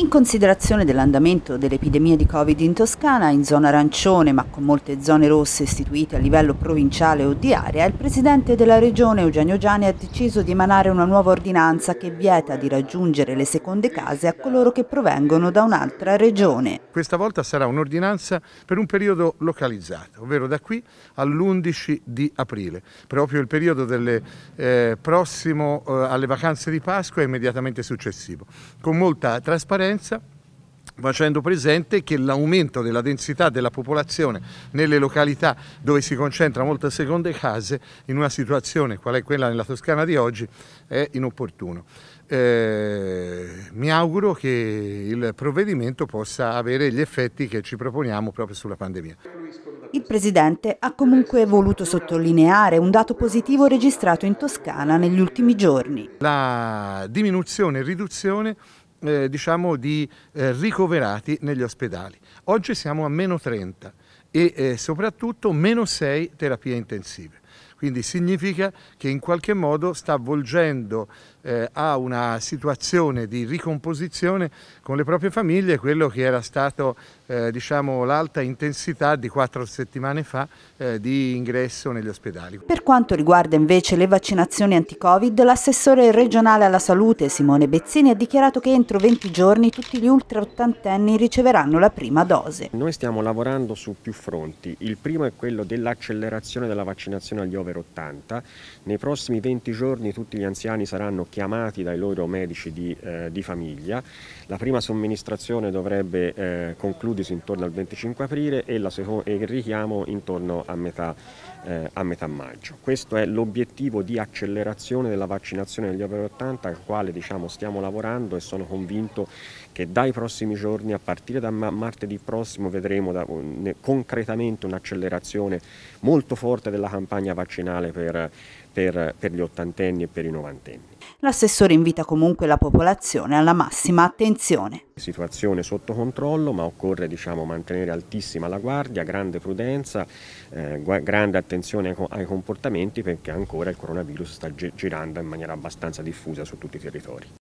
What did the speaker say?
In considerazione dell'andamento dell'epidemia di Covid in Toscana, in zona arancione ma con molte zone rosse istituite a livello provinciale o di area, il presidente della regione Eugenio Giani ha deciso di emanare una nuova ordinanza che vieta di raggiungere le seconde case a coloro che provengono da un'altra regione. Questa volta sarà un'ordinanza per un periodo localizzato, ovvero da qui all'11 di aprile, proprio il periodo delle, eh, prossimo eh, alle vacanze di Pasqua e immediatamente successivo, con molta trasparenza conferenza facendo presente che l'aumento della densità della popolazione nelle località dove si concentra molte seconde case in una situazione qual è quella nella Toscana di oggi è inopportuno. Eh, mi auguro che il provvedimento possa avere gli effetti che ci proponiamo proprio sulla pandemia. Il Presidente ha comunque voluto sottolineare un dato positivo registrato in Toscana negli ultimi giorni. La diminuzione e riduzione eh, diciamo di eh, ricoverati negli ospedali. Oggi siamo a meno 30 e eh, soprattutto meno 6 terapie intensive. Quindi significa che in qualche modo sta volgendo eh, a una situazione di ricomposizione con le proprie famiglie quello che era stato eh, diciamo, l'alta intensità di quattro settimane fa eh, di ingresso negli ospedali. Per quanto riguarda invece le vaccinazioni anti-Covid, l'assessore regionale alla salute Simone Bezzini ha dichiarato che entro 20 giorni tutti gli ultra ottantenni riceveranno la prima dose. Noi stiamo lavorando su più fronti. Il primo è quello dell'accelerazione della vaccinazione agli over over 80. Nei prossimi 20 giorni tutti gli anziani saranno chiamati dai loro medici di, eh, di famiglia. La prima somministrazione dovrebbe eh, concludersi intorno al 25 aprile e, la, e il richiamo intorno a metà, eh, a metà maggio. Questo è l'obiettivo di accelerazione della vaccinazione degli over 80 al quale diciamo, stiamo lavorando e sono convinto che dai prossimi giorni, a partire da martedì prossimo, vedremo da, un, concretamente un'accelerazione molto forte della campagna vaccinale vaccinale per, per, per gli ottantenni e per i novantenni. L'assessore invita comunque la popolazione alla massima attenzione. Situazione sotto controllo ma occorre diciamo, mantenere altissima la guardia, grande prudenza, eh, grande attenzione ai comportamenti perché ancora il coronavirus sta girando in maniera abbastanza diffusa su tutti i territori.